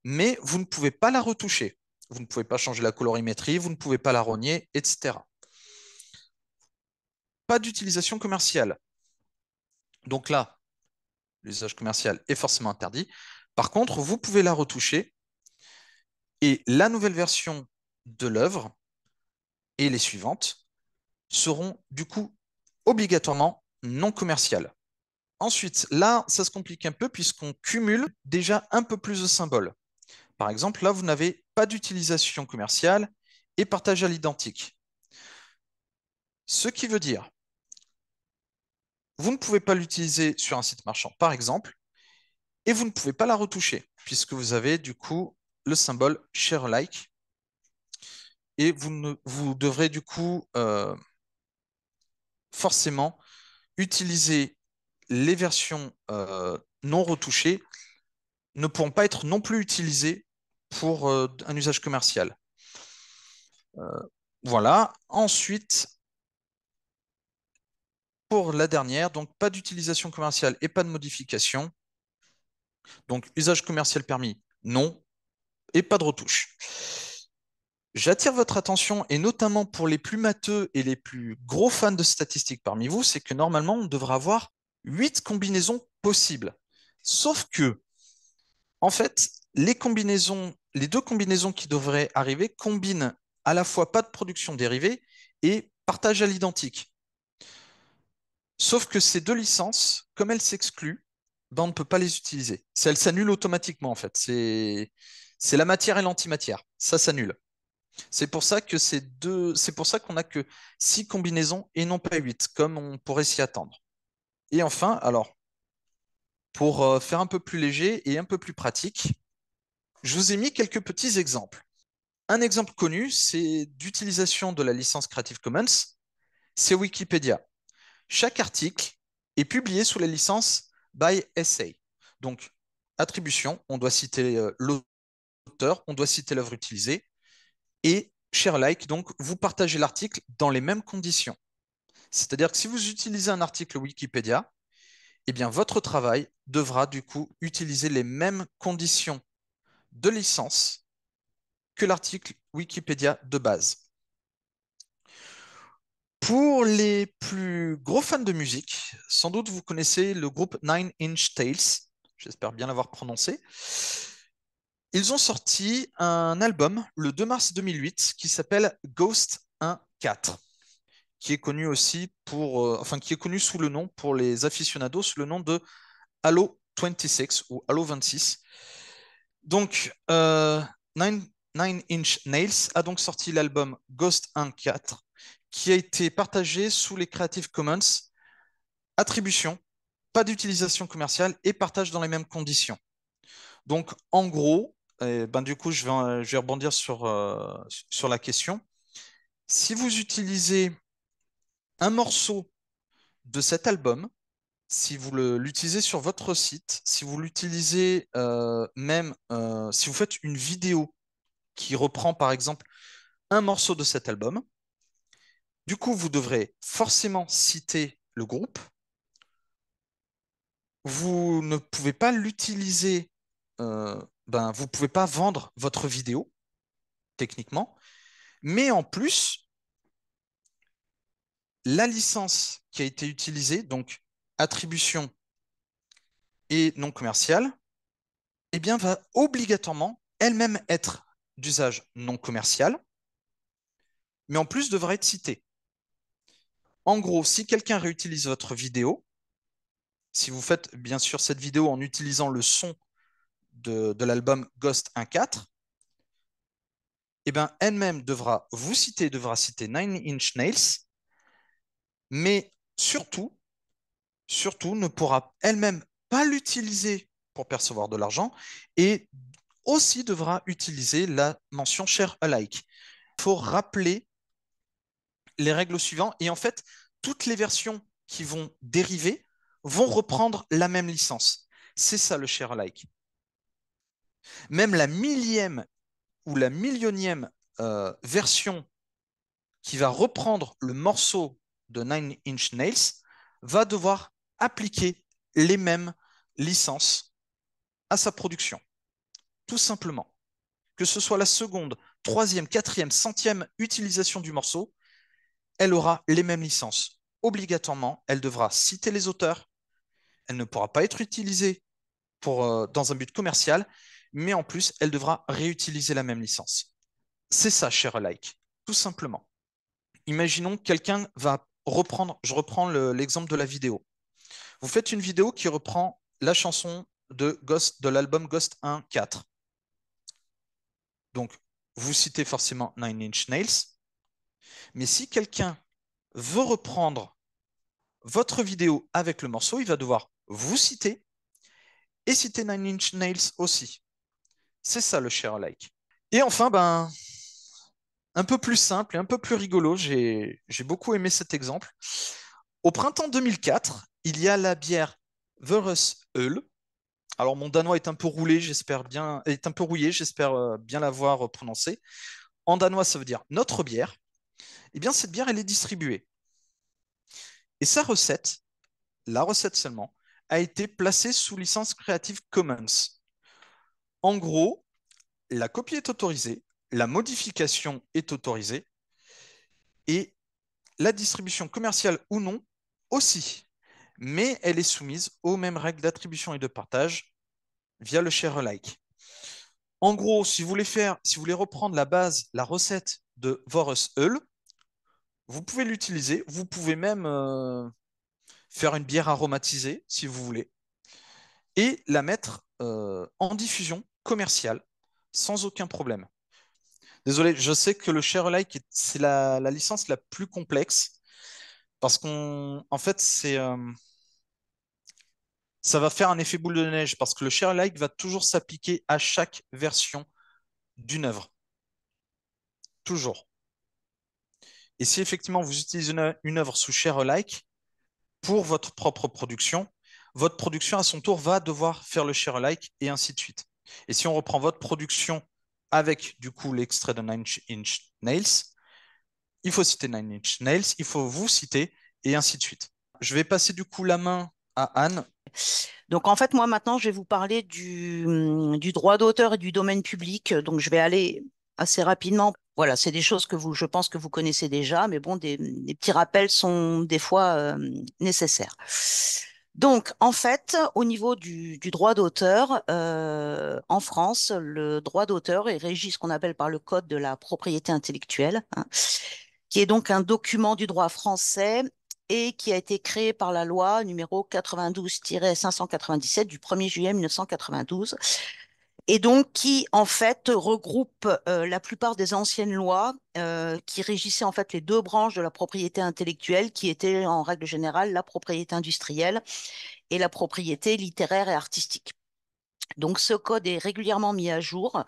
mais vous ne pouvez pas la retoucher. Vous ne pouvez pas changer la colorimétrie, vous ne pouvez pas la rogner, etc pas d'utilisation commerciale. Donc là, l'usage commercial est forcément interdit. Par contre, vous pouvez la retoucher et la nouvelle version de l'œuvre et les suivantes seront du coup obligatoirement non commerciales. Ensuite, là, ça se complique un peu puisqu'on cumule déjà un peu plus de symboles. Par exemple, là, vous n'avez pas d'utilisation commerciale et partage à l'identique. Ce qui veut dire vous ne pouvez pas l'utiliser sur un site marchand, par exemple, et vous ne pouvez pas la retoucher, puisque vous avez du coup le symbole share like. Et vous, vous devrez du coup euh, forcément utiliser les versions euh, non retouchées ne pourront pas être non plus utilisées pour euh, un usage commercial. voilà. Ensuite, pour la dernière, donc pas d'utilisation commerciale et pas de modification. Donc usage commercial permis, non, et pas de retouche. J'attire votre attention, et notamment pour les plus matheux et les plus gros fans de statistiques parmi vous, c'est que normalement, on devrait avoir huit combinaisons possibles. Sauf que, en fait, les combinaisons, les deux combinaisons qui devraient arriver combinent à la fois pas de production dérivée et partage à l'identique. Sauf que ces deux licences, comme elles s'excluent, ben, on ne peut pas les utiliser. Elles s'annulent automatiquement, en fait. C'est la matière et l'antimatière. Ça s'annule. C'est pour ça que ces deux, c'est pour ça qu'on n'a que six combinaisons et non pas huit, comme on pourrait s'y attendre. Et enfin, alors, pour euh, faire un peu plus léger et un peu plus pratique, je vous ai mis quelques petits exemples. Un exemple connu, c'est d'utilisation de la licence Creative Commons, c'est Wikipédia. Chaque article est publié sous la licence by Essay ». Donc, attribution, on doit citer euh, l'auteur, on doit citer l'œuvre utilisée, et share like, donc vous partagez l'article dans les mêmes conditions. C'est-à-dire que si vous utilisez un article Wikipédia, eh bien votre travail devra du coup utiliser les mêmes conditions de licence que l'article Wikipédia de base. Pour les plus gros fans de musique, sans doute vous connaissez le groupe Nine Inch Tales, j'espère bien l'avoir prononcé. Ils ont sorti un album le 2 mars 2008 qui s'appelle Ghost 4, qui est connu aussi pour, euh, enfin qui est connu sous le nom pour les aficionados sous le nom de Halo 26 ou Halo 26. Donc euh, Nine, Inch Nails a donc sorti l'album Ghost 1-4, qui a été partagé sous les Creative Commons. Attribution, pas d'utilisation commerciale et partage dans les mêmes conditions. Donc, en gros, eh ben, du coup, je vais, rebondir sur, euh, sur la question. Si vous utilisez un morceau de cet album, si vous l'utilisez sur votre site, si vous l'utilisez euh, même, euh, si vous faites une vidéo qui reprend par exemple un morceau de cet album, du coup, vous devrez forcément citer le groupe. Vous ne pouvez pas l'utiliser, euh, ben, vous ne pouvez pas vendre votre vidéo, techniquement. Mais en plus, la licence qui a été utilisée, donc attribution et non commerciale, eh bien, va obligatoirement elle-même être d'usage non commercial, mais en plus devra être citée. En gros, si quelqu'un réutilise votre vidéo, si vous faites bien sûr cette vidéo en utilisant le son de, l'album Ghost 1.4, eh ben, elle-même devra vous citer, devra citer Nine Inch Nails, mais surtout, surtout ne pourra elle-même pas l'utiliser pour percevoir de l'argent et aussi devra utiliser la mention share alike. Il faut rappeler les règles suivantes. Et en fait, toutes les versions qui vont dériver vont reprendre la même licence. C'est ça le share alike. Même la millième ou la millionième euh, version qui va reprendre le morceau de Nine Inch Nails va devoir appliquer les mêmes licences à sa production. Tout simplement. Que ce soit la seconde, troisième, quatrième, centième utilisation du morceau, elle aura les mêmes licences. Obligatoirement, elle devra citer les auteurs. Elle ne pourra pas être utilisée pour, euh, dans un but commercial, mais en plus, elle devra réutiliser la même licence. C'est ça, cher like, tout simplement. Imaginons quelqu'un va reprendre, je reprends l'exemple de la vidéo. Vous faites une vidéo qui reprend la chanson de Ghost de l'album Ghost 1.4. Donc, vous citez forcément Nine Inch Nails, mais si quelqu'un veut reprendre votre vidéo avec le morceau, il va devoir vous citer et citer Nine Inch Nails aussi. C'est ça le share like Et enfin, ben, un peu plus simple et un peu plus rigolo, j'ai beaucoup aimé cet exemple. Au printemps 2004, il y a la bière Verus Hull. Alors mon danois est un peu roulé, j'espère bien, est un peu rouillé, j'espère euh, bien l'avoir prononcé. En danois, ça veut dire notre bière. Eh bien cette bière, elle est distribuée. Et sa recette, la recette seulement, a été placée sous licence Creative Commons. En gros, la copie est autorisée, la modification est autorisée, et la distribution commerciale ou non aussi, mais elle est soumise aux mêmes règles d'attribution et de partage via le share like En gros, si vous voulez faire, si vous voulez reprendre la base, la recette de Vorus Hull. Vous pouvez l'utiliser. Vous pouvez même euh, faire une bière aromatisée, si vous voulez, et la mettre euh, en diffusion commerciale sans aucun problème. Désolé, je sais que le Share Like c'est la, licence la plus complexe parce qu'en fait, c'est euh, ça va faire un effet boule de neige parce que le Share Like va toujours s'appliquer à chaque version d'une œuvre. Toujours. Et si effectivement vous utilisez une, œuvre sous share like » pour votre propre production, votre production à son tour va devoir faire le share like » et ainsi de suite. Et si on reprend votre production avec du coup l'extrait de Nine Inch Nails, il faut citer Nine Inch Nails, il faut vous citer et ainsi de suite. Je vais passer du coup la main à Anne. Donc en fait, moi maintenant, je vais vous parler du, du droit d'auteur et du domaine public. Donc je vais aller assez rapidement voilà, c'est des choses que vous, je pense que vous connaissez déjà, mais bon, des, petits rappels sont des fois euh, nécessaires. Donc, en fait, au niveau du, droit d'auteur, euh, en France, le droit d'auteur est régi ce qu'on appelle par le Code de la propriété intellectuelle, hein, qui est donc un document du droit français et qui a été créé par la loi numéro 92-597 du 1er juillet 1992 et donc qui en fait regroupe euh, la plupart des anciennes lois euh, qui régissaient en fait les deux branches de la propriété intellectuelle qui étaient en règle générale la propriété industrielle et la propriété littéraire et artistique. Donc ce code est régulièrement mis à jour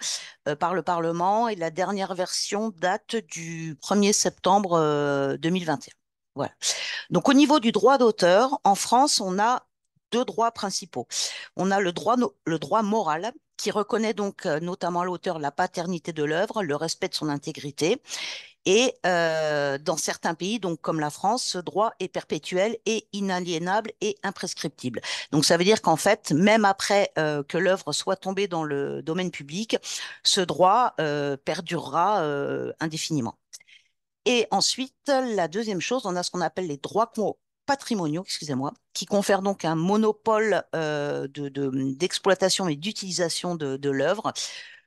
euh, par le Parlement et la dernière version date du 1er septembre 2021. Voilà. Donc au niveau du droit d'auteur, en France, on a deux droits principaux. On a le droit, le droit moral qui reconnaît donc euh, notamment l'auteur la paternité de l'œuvre, le respect de son intégrité. Et euh, dans certains pays, donc comme la France, ce droit est perpétuel et inaliénable et imprescriptible. Donc ça veut dire qu'en fait, même après euh, que l'œuvre soit tombée dans le domaine public, ce droit perdurera indéfiniment. Et ensuite, la deuxième chose, on a ce qu'on appelle les droits patrimoniaux, excusez-moi, qui confèrent donc un monopole euh, d'exploitation et d'utilisation de, l'œuvre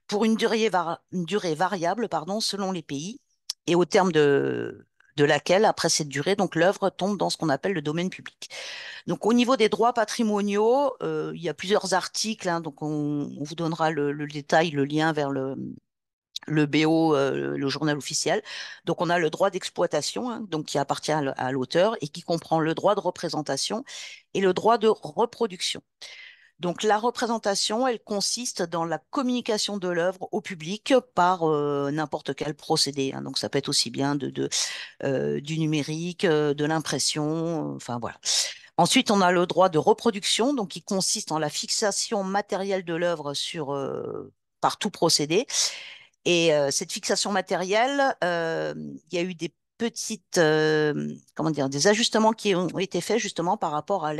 pour une durée, une durée variable pardon, selon les pays et au terme de, de laquelle, après cette durée, donc l'œuvre tombe dans ce qu'on appelle le domaine public. Donc au niveau des droits patrimoniaux, euh, il y a plusieurs articles, hein, donc on, vous donnera le, détail, le lien vers le, le BO, euh, le journal officiel. Donc on a le droit d'exploitation, hein, donc qui appartient à l'auteur et qui comprend le droit de représentation et le droit de reproduction. Donc la représentation, elle consiste dans la communication de l'œuvre au public par euh, n'importe quel procédé. Hein. Donc ça peut être aussi bien de, de euh, du numérique, de l'impression, enfin voilà. Ensuite, on a le droit de reproduction, donc qui consiste en la fixation matérielle de l'œuvre sur par tout procédé et euh, cette fixation matérielle, euh, il y a eu des petites, euh, comment dire, des ajustements qui ont été faits justement par rapport à à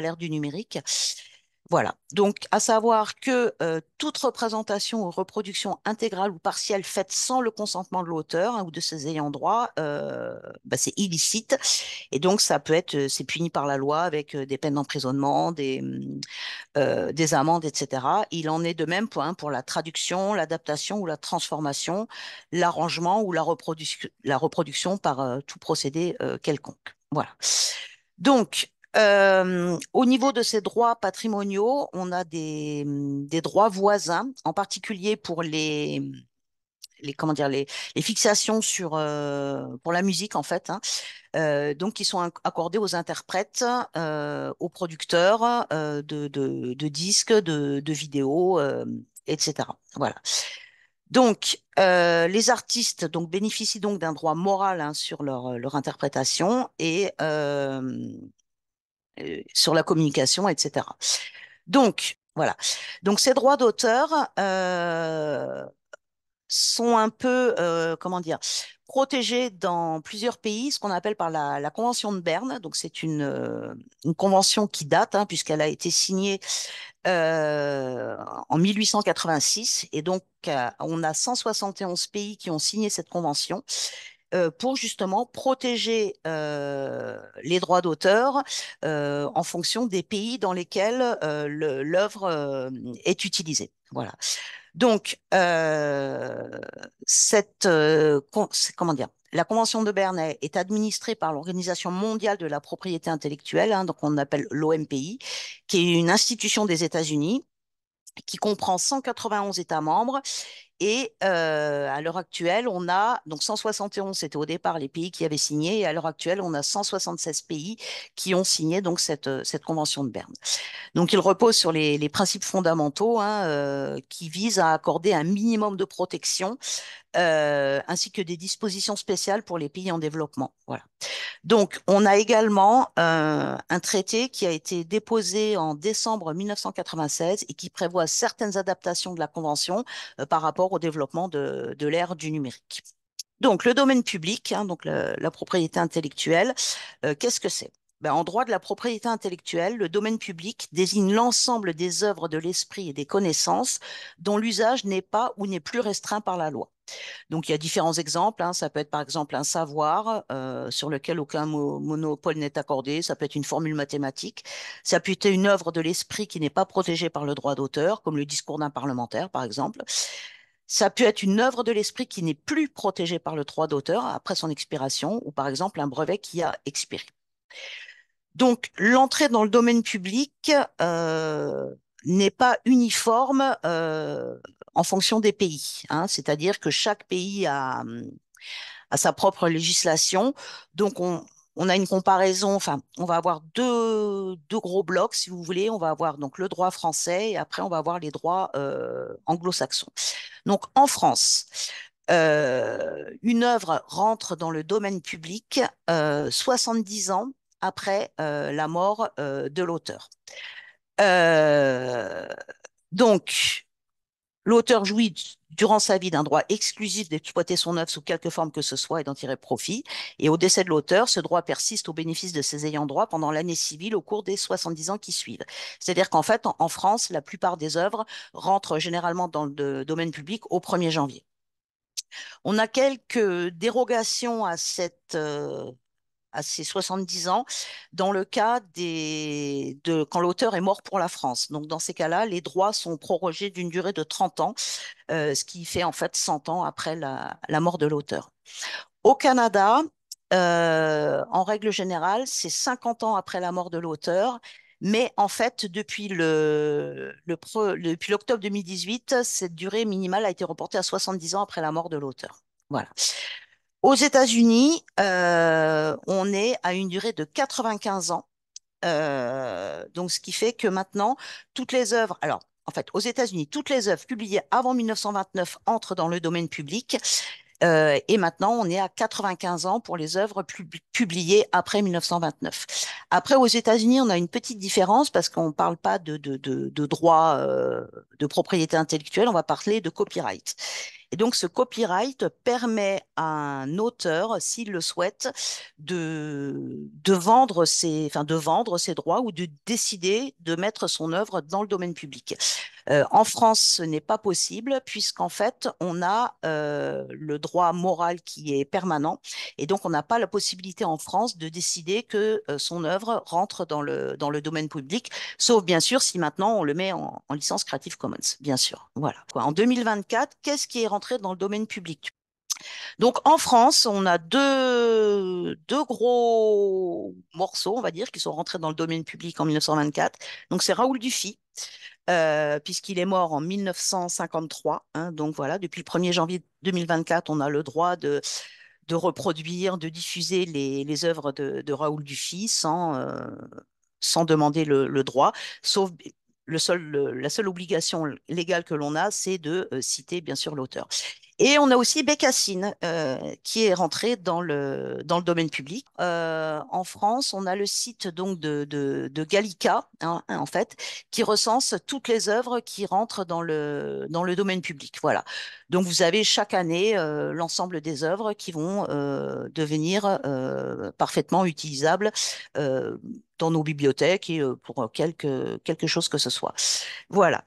l'ère du numérique. Voilà. Donc, à savoir que euh, toute représentation ou reproduction intégrale ou partielle faite sans le consentement de l'auteur hein, ou de ses ayants droit, euh, bah, c'est illicite. Et donc, ça peut être, euh, c'est puni par la loi avec des peines d'emprisonnement, des, mm, des amendes, etc. Il en est de même hein, pour, la traduction, l'adaptation ou la transformation, l'arrangement ou la, la reproduction par tout procédé quelconque. Voilà. Donc, euh, au niveau de ces droits patrimoniaux, on a des, des droits voisins, en particulier pour les, les comment dire les, les fixations sur euh, pour la musique en fait hein. euh, donc qui sont accordés aux interprètes aux producteurs de, de, disques de, de vidéos etc voilà donc les artistes donc bénéficient donc d'un droit moral hein, sur leur, leur interprétation et euh, sur la communication, etc. Donc, voilà. Donc, ces droits d'auteur euh, sont un peu, euh, comment dire, protégés dans plusieurs pays, ce qu'on appelle par la, Convention de Berne. Donc, c'est une, convention qui date, hein, puisqu'elle a été signée en 1886. Et donc, on a 171 pays qui ont signé cette convention euh, pour justement protéger euh, les droits d'auteur euh, en fonction des pays dans lesquels l'œuvre est utilisée. Voilà. Donc, cette, comment dire, la Convention de Bernay est administrée par l'Organisation mondiale de la propriété intellectuelle, hein, donc on appelle l'OMPI, qui est une institution des États-Unis qui comprend 191 États membres et euh, à l'heure actuelle, on a, donc 171, c'était au départ les pays qui avaient signé, et à l'heure actuelle, on a 176 pays qui ont signé donc cette, euh, cette convention de Berne. Donc il repose sur les, principes fondamentaux hein, euh, qui visent à accorder un minimum de protection, ainsi que des dispositions spéciales pour les pays en développement. Voilà. Donc on a également un traité qui a été déposé en décembre 1996 et qui prévoit certaines adaptations de la Convention par rapport au développement de, l'ère du numérique. Donc le domaine public, hein, donc la, propriété intellectuelle, euh, qu'est-ce que c'est ben, En droit de la propriété intellectuelle, le domaine public désigne l'ensemble des œuvres de l'esprit et des connaissances dont l'usage n'est pas ou n'est plus restreint par la loi. Donc il y a différents exemples, hein. ça peut être par exemple un savoir euh, sur lequel aucun monopole n'est accordé, ça peut être une formule mathématique, ça peut être une œuvre de l'esprit qui n'est pas protégée par le droit d'auteur, comme le discours d'un parlementaire par exemple. Ça peut être une œuvre de l'esprit qui n'est plus protégée par le droit d'auteur après son expiration, ou par exemple un brevet qui a expiré. Donc l'entrée dans le domaine public euh, n'est pas uniforme euh, en fonction des pays, hein. c'est-à-dire que chaque pays a, hum, a sa propre législation. Donc on, on a une comparaison, enfin, on va avoir deux, gros blocs, si vous voulez. On va avoir donc le droit français et après, on va avoir les droits euh, anglo-saxons. Donc, en France, euh, une œuvre rentre dans le domaine public 70 euh, ans après la mort de l'auteur. donc, L'auteur jouit durant sa vie d'un droit exclusif d'exploiter son œuvre sous quelque forme que ce soit et d'en tirer profit. Et au décès de l'auteur, ce droit persiste au bénéfice de ses ayants droit pendant l'année civile au cours des 70 ans qui suivent. C'est-à-dire qu'en fait, en, France, la plupart des œuvres rentrent généralement dans le domaine public au 1er janvier. On a quelques dérogations à cette euh, à ses 70 ans, dans le cas des, de, quand l'auteur est mort pour la France. Donc dans ces cas-là, les droits sont prorogés d'une durée de 30 ans, euh, ce qui fait en fait 100 ans après la, mort de l'auteur. Au Canada, euh, en règle générale, c'est 50 ans après la mort de l'auteur. Mais en fait, depuis le, le, depuis l'octobre 2018, cette durée minimale a été reportée à 70 ans après la mort de l'auteur. Voilà. Aux États-Unis, euh, on est à une durée de 95 ans. Euh, donc, ce qui fait que maintenant, toutes les œuvres, alors en fait, aux États-Unis, toutes les œuvres publiées avant 1929 entrent dans le domaine public euh, et maintenant, on est à 95 ans pour les œuvres publiées après 1929. Après, aux États-Unis, on a une petite différence parce qu'on ne parle pas de, de, de, droit euh, de propriété intellectuelle, on va parler de copyright. Et donc, ce copyright permet à un auteur, s'il le souhaite, de, vendre ses, de vendre ses droits ou de décider de mettre son œuvre dans le domaine public. Euh, en France, ce n'est pas possible puisqu'en fait, on a euh, le droit moral qui est permanent et donc on n'a pas la possibilité en France de décider que euh, son œuvre rentre dans le, dans le domaine public, sauf bien sûr si maintenant on le met en, licence Creative Commons, bien sûr. Voilà. Quoi. En 2024, qu'est-ce qui est rentré dans le domaine public donc en France, on a deux, deux, gros morceaux, on va dire, qui sont rentrés dans le domaine public en 1924. Donc c'est Raoul Dufy, euh, puisqu'il est mort en 1953. Hein, donc voilà, depuis le 1er janvier 2024, on a le droit de, reproduire, de diffuser les, œuvres de, Raoul Dufy sans, euh, sans demander le, droit, sauf le la seule obligation légale que l'on a, c'est de euh, citer bien sûr l'auteur. Et on a aussi Bécassine euh, qui est rentrée dans le, dans le domaine public. Euh, en France, on a le site donc de, de, de Gallica, hein, en fait, qui recense toutes les œuvres qui rentrent dans le, dans le domaine public. Voilà. Donc vous avez chaque année euh, l'ensemble des œuvres qui vont euh, devenir euh, parfaitement utilisables dans nos bibliothèques et euh, pour euh, quelque, quelque chose que ce soit. Voilà.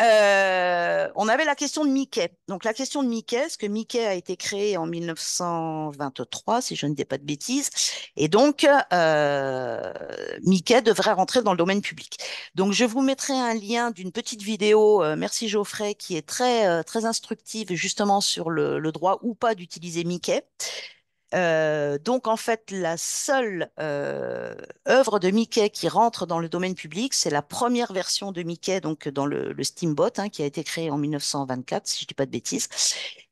Euh, on avait la question de Mickey. Donc la question de Mickey, est-ce que Mickey a été créé en 1923, si je ne dis pas de bêtises, et donc Mickey devrait rentrer dans le domaine public. Donc je vous mettrai un lien d'une petite vidéo, merci Geoffrey, qui est très très instructive justement sur le droit ou pas d'utiliser Mickey. Euh, donc en fait, la seule euh, œuvre de Mickey qui rentre dans le domaine public, c'est la première version de Mickey, donc dans le, le Steamboat, hein, qui a été créé en 1924, si je ne dis pas de bêtises.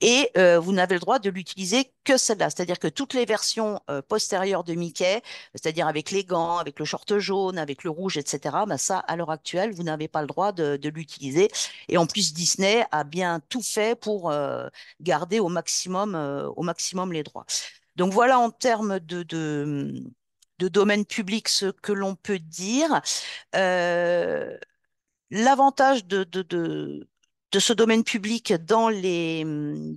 Et euh, vous n'avez le droit de l'utiliser que celle-là, c'est-à-dire que toutes les versions euh, postérieures de Mickey, c'est-à-dire avec les gants, avec le short jaune, avec le rouge, etc., bah, ça, à l'heure actuelle, vous n'avez pas le droit de, l'utiliser. Et en plus, Disney a bien tout fait pour euh, garder au maximum, euh, au maximum les droits. Donc voilà en termes de, domaine public ce que l'on peut dire. L'avantage de, de ce domaine public dans les,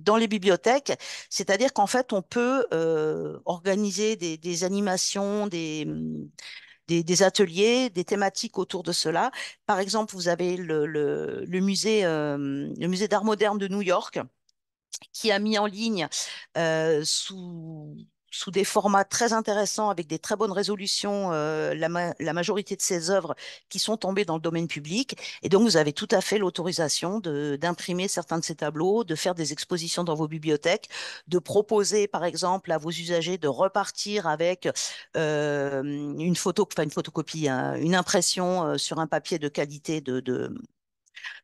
dans les bibliothèques. C'est-à-dire qu'en fait, on peut euh, organiser des, animations, des, des, ateliers, des thématiques autour de cela. Par exemple, vous avez le, le, musée, euh, le musée d'art moderne de New York qui a mis en ligne euh, sous sous des formats très intéressants, avec des très bonnes résolutions, euh, la, la, majorité de ces œuvres qui sont tombées dans le domaine public. Et donc, vous avez tout à fait l'autorisation d'imprimer certains de ces tableaux, de faire des expositions dans vos bibliothèques, de proposer, par exemple, à vos usagers de repartir avec euh, une photo, enfin une photocopie, hein, une impression euh, sur un papier de qualité de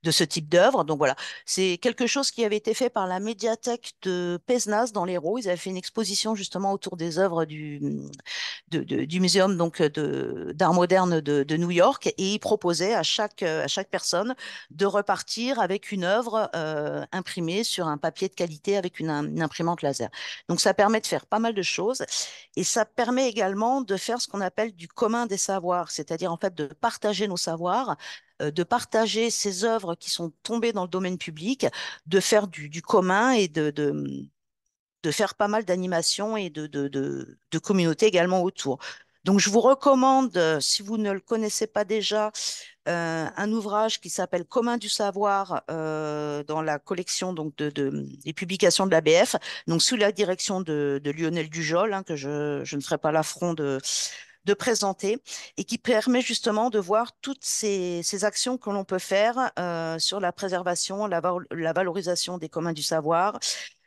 de ce type d'œuvre. Donc voilà, c'est quelque chose qui avait été fait par la médiathèque de Pesnas dans l'Hérault. Ils avaient fait une exposition justement autour des œuvres du, du muséum donc d'art moderne de, New York et ils proposaient à chaque, à chaque personne de repartir avec une œuvre euh, imprimée sur un papier de qualité avec une imprimante laser. Donc ça permet de faire pas mal de choses et ça permet également de faire ce qu'on appelle du commun des savoirs, c'est-à-dire en fait de partager nos savoirs euh, de partager ces œuvres qui sont tombés dans le domaine public, de faire du, commun et de, de, faire pas mal d'animations et de, de, communautés également autour. Donc je vous recommande, euh, si vous ne le connaissez pas déjà, euh, un ouvrage qui s'appelle Commun du savoir euh, dans la collection donc de, des publications de l'ABF, donc sous la direction de, Lionel Dujol, hein, que je, je, ne ferai pas l'affront de, de présenter et qui permet justement de voir toutes ces, actions que l'on peut faire euh, sur la préservation, la, valorisation des communs du savoir,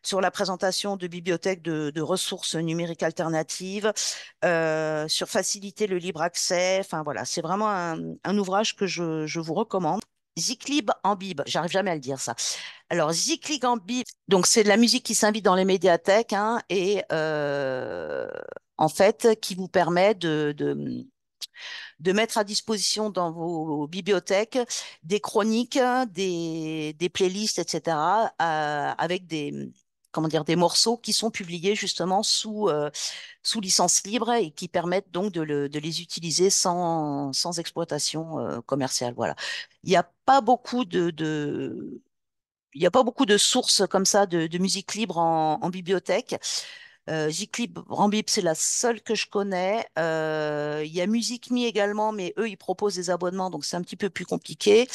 sur la présentation de bibliothèques de, ressources numériques alternatives, euh, sur faciliter le libre accès. Enfin voilà, c'est vraiment un, ouvrage que je, vous recommande. Ziklib en bib, j'arrive jamais à le dire ça. Alors Ziklib en bib, donc c'est de la musique qui s'invite dans les médiathèques hein, et euh, en fait, qui vous permet de, de mettre à disposition dans vos bibliothèques des chroniques, des, playlists, etc., euh, avec des comment dire des morceaux qui sont publiés justement sous euh, sous licence libre et qui permettent donc de, les utiliser sans, sans exploitation euh, commerciale. Voilà. Il n'y a pas beaucoup de, de il n'y a pas beaucoup de sources comme ça de, musique libre en, en bibliothèque. Euh, clip Rambib, c'est la seule que je connais. Euh, il y a Mi également, mais eux, ils proposent des abonnements, donc c'est un petit peu plus compliqué.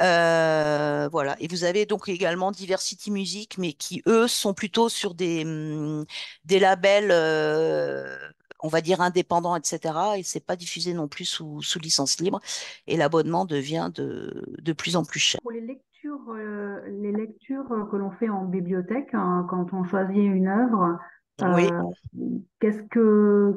Euh, voilà. Et vous avez donc également Diversity Music, mais qui, eux, sont plutôt sur des, hum, des labels, euh, on va dire, indépendants, etc. Et c'est pas diffusé non plus sous, sous licence libre. Et l'abonnement devient de, de plus en plus cher. Pour les lectures, les lectures que l'on fait en bibliothèque, hein, quand on choisit une œuvre, oui. Euh, qu'est-ce que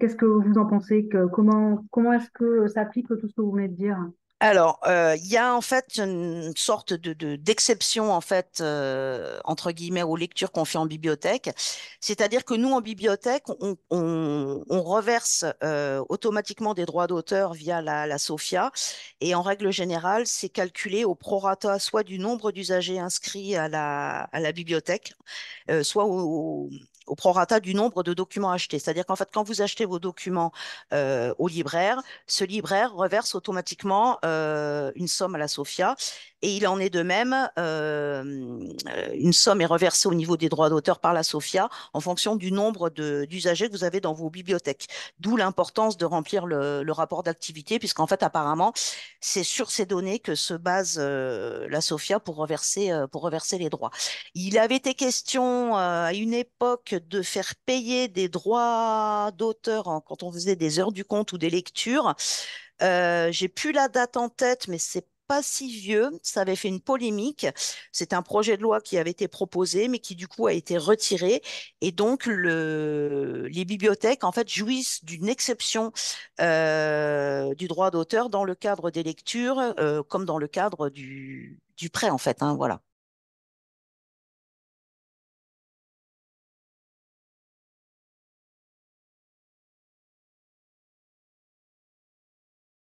qu'est-ce que vous en pensez que, Comment comment est-ce que ça s'applique tout ce que vous venez de dire alors, euh, il y a en fait une sorte de d'exception en fait euh, entre guillemets aux lectures qu'on fait en bibliothèque, c'est-à-dire que nous en bibliothèque on, on, on reverse euh, automatiquement des droits d'auteur via la, la Sofia et en règle générale c'est calculé au prorata soit du nombre d'usagers inscrits à la, à la bibliothèque, soit au, au prorata du nombre de documents achetés. C'est-à-dire qu'en fait, quand vous achetez vos documents euh, au libraire, ce libraire reverse automatiquement euh, une somme à la SOFIA. Et il en est de même, euh, une somme est reversée au niveau des droits d'auteur par la SOFIA en fonction du nombre d'usagers que vous avez dans vos bibliothèques. D'où l'importance de remplir le, rapport d'activité, puisqu'en fait, apparemment, c'est sur ces données que se base la SOFIA pour reverser, pour reverser les droits. Il avait été question à une époque de faire payer des droits d'auteur quand on faisait des heures du compte ou des lectures. Euh, J'ai plus la date en tête, mais c'est pas si vieux. Ça avait fait une polémique. C'est un projet de loi qui avait été proposé, mais qui du coup a été retiré. Et donc les bibliothèques en fait jouissent d'une exception euh, du droit d'auteur dans le cadre des lectures, euh, comme dans le cadre du, prêt en fait. Hein, voilà.